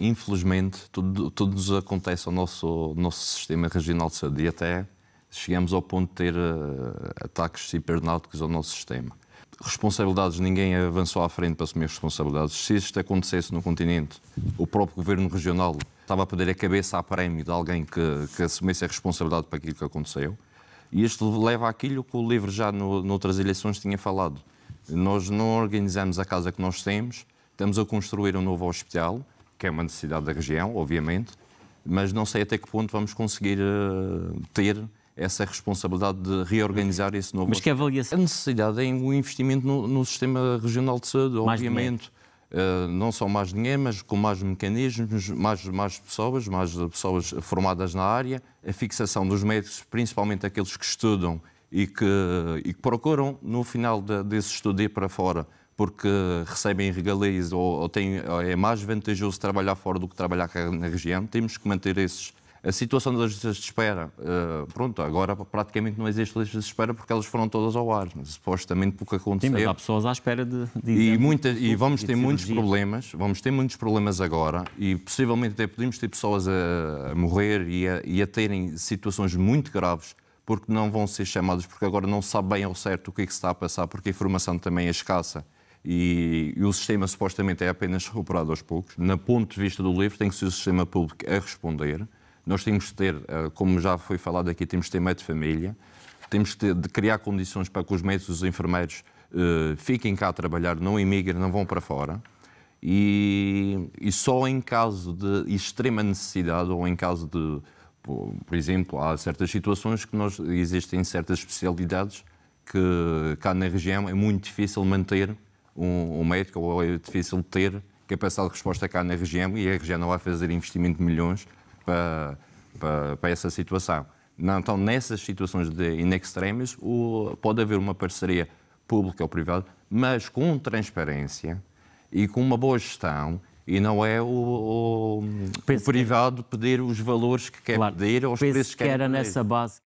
infelizmente, tudo, tudo nos acontece ao nosso, nosso sistema regional de saúde e até chegamos ao ponto de ter uh, ataques cibernáuticos ao nosso sistema. Responsabilidades, ninguém avançou à frente para assumir responsabilidades. Se isto acontecesse no continente, o próprio governo regional estava a perder a cabeça a prémio de alguém que, que assumisse a responsabilidade para aquilo que aconteceu. E isto leva àquilo que o livro já no, noutras eleições tinha falado. Nós não organizamos a casa que nós temos, estamos a construir um novo hospital, que é uma necessidade da região, obviamente, mas não sei até que ponto vamos conseguir uh, ter essa responsabilidade de reorganizar esse novo. Mas que avaliação? A necessidade é um investimento no, no sistema regional de saúde, mais obviamente. Uh, não só mais dinheiro, mas com mais mecanismos, mais, mais pessoas, mais pessoas formadas na área, a fixação dos médicos, principalmente aqueles que estudam e que, e que procuram, no final de, desse estudo, ir para fora porque recebem regalias ou, ou, têm, ou é mais vantajoso trabalhar fora do que trabalhar na região. Temos que manter esses, a situação das listas de espera, eh, pronto, agora praticamente não existe listas de espera porque elas foram todas ao ar, supostamente porque aconteceu. Sim, mas há pessoas à espera de. de e, muitas e vamos ter muitos problemas, vamos ter muitos problemas agora e possivelmente até podemos ter pessoas a, a morrer e a, e a, terem situações muito graves porque não vão ser chamadas, porque agora não sabem ao certo o que é que se está a passar, porque a informação também é escassa e, e, o sistema supostamente é apenas recuperado aos poucos. Na ponto de vista do livro, tem que ser o sistema público a responder. Nós temos de ter, eh, como já foi falado aqui, temos de ter meio de família, temos de, ter, de criar condições para que os médicos e os enfermeiros uh, fiquem cá a trabalhar, não emigrem, não vão para fora. E, e, só em caso de extrema necessidade ou em caso de, por exemplo, há certas situações que nós, existem certas especialidades que cá na região é muito difícil manter um, um médico, ou é difícil ter capacidade é de resposta cá na região e a região não vai fazer investimento de milhões para, para, para essa situação. Não, então, nessas situações de in extremis, o, pode haver uma parceria pública ou privada, mas com transparência e com uma boa gestão e não é o, o, o privado pedir os valores que quer claro, pedir ou os preços que quer. era pedir. nessa base